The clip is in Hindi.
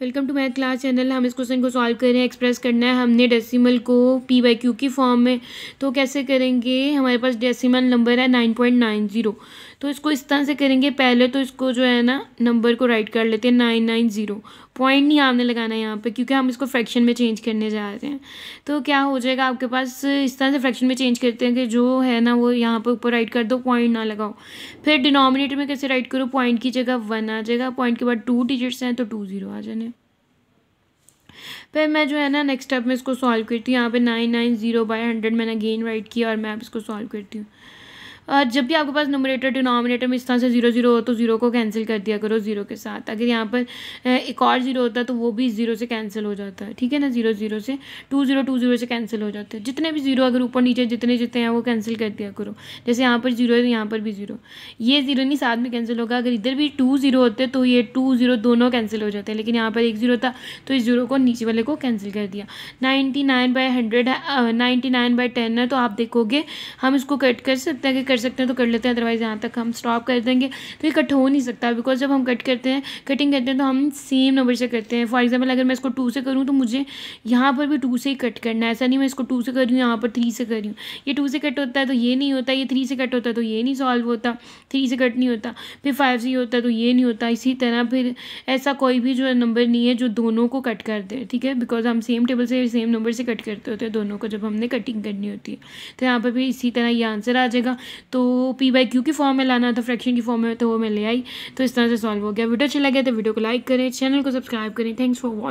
welcome to math class channel हम इस क्वेश्चन को सॉल्व कर रहे हैं एक्सप्रेस करना है हमने डेसिमल को पी वाई क्यू की फॉर्म में तो कैसे करेंगे हमारे पास डेसिमल नंबर है नाइन पॉइंट नाइन ज़ीरो तो इसको इस तरह से करेंगे पहले तो इसको जो है ना नंबर को राइट कर लेते हैं नाइन नाइन ज़ीरो पॉइंट नहीं आपने लगाना है यहाँ पे क्योंकि हम इसको फ्रैक्शन में चेंज करने जा रहे हैं तो क्या हो जाएगा आपके पास इस तरह से फ्रैक्शन में चेंज करते हैं कि जो है ना वो यहाँ पर ऊपर राइट कर दो पॉइंट ना लगाओ फिर डिनोमिनेटर में कैसे राइट करो पॉइंट की जगह वन आ जाएगा पॉइंट के बाद टू डिजिट्स हैं तो टू ज़ीरो आ जाने फिर मैं जो है ना नेक्स्ट स्टेप में इसको सॉल्व करती हूँ यहाँ पे nine nine zero by hundred मैंने अगेन राइट किया और मैं अब इसको सॉल्व करती हूँ जब भी आपके पास नोमिनेटर डिनोमिनेटर में इस तरह से ज़ीरो ज़ीरो हो तो ज़ीरो को कैंसिल कर दिया करो ज़ीरो के साथ अगर यहाँ पर एक और ज़ीरो होता है तो वो भी ज़ीरो से कैंसिल हो जाता है ठीक है ना ज़ीरो ज़ीरो से टू ज़ीरो टू ज़ीरो से कैंसिल हो जाते हैं जितने भी ज़ीरो अगर ऊपर नीचे जितने जितने हैं वो कैंसिल कर दिया करो जैसे यहाँ पर ज़ीरो है तो यहाँ पर भी ज़ीरो ये ज़ीरो नहीं साथ में कैंसिल होगा अगर इधर भी टू ज़ीरो होते तो ये टू ज़ीरो दोनों कैंसिल हो जाते हैं लेकिन यहाँ पर एक ज़ीरो था तो इस ज़ीरो को नीचे वाले को कैंसिल कर दिया नाइन्टी नाइन बाई हंड्रेड है नाइन्टी नाइन बाई टेन है तो आप देखोगे हम इसको कट कर सकते हैं कि कर सकते हैं तो कर लेते हैं अदरवाइज़ यहाँ तक हम स्टॉप कर देंगे तो ये कट हो नहीं सकता बिकॉज जब हम कट करते हैं कटिंग करते हैं तो हम सेम नंबर से करते हैं फॉर एग्जाम्पल अगर मैं इसको टू से करूँ तो मुझे यहाँ पर भी टू से ही कट करना है ऐसा नहीं मैं इसको टू से कर रही हूँ यहाँ पर थ्री से कर रही हूँ ये टू से कट होता है तो ये नहीं होता ये थ्री से कट होता है तो ये नहीं सॉल्व होता थ्री से कट नहीं होता फिर फाइव से ये होता तो ये नहीं होता इसी तरह फिर ऐसा कोई भी जो नंबर नहीं है जो दोनों को कट कर दे ठीक है बिकॉज हम सेम टेबल से सेम नंबर से कट करते होते हैं दोनों को जब हमने कटिंग करनी होती है तो यहाँ पर भी इसी तरह ये आंसर आ जाएगा तो पी बाई क्यू की फॉर्म में लाना था फ्रैक्शन की फॉर्म में तो वो मैं ले आई तो इस तरह से सॉल्व हो गया वीडियो अच्छा लगे तो वीडियो को लाइक करें चैनल को सब्सक्राइब करें थैंक्स फॉर वॉचिंग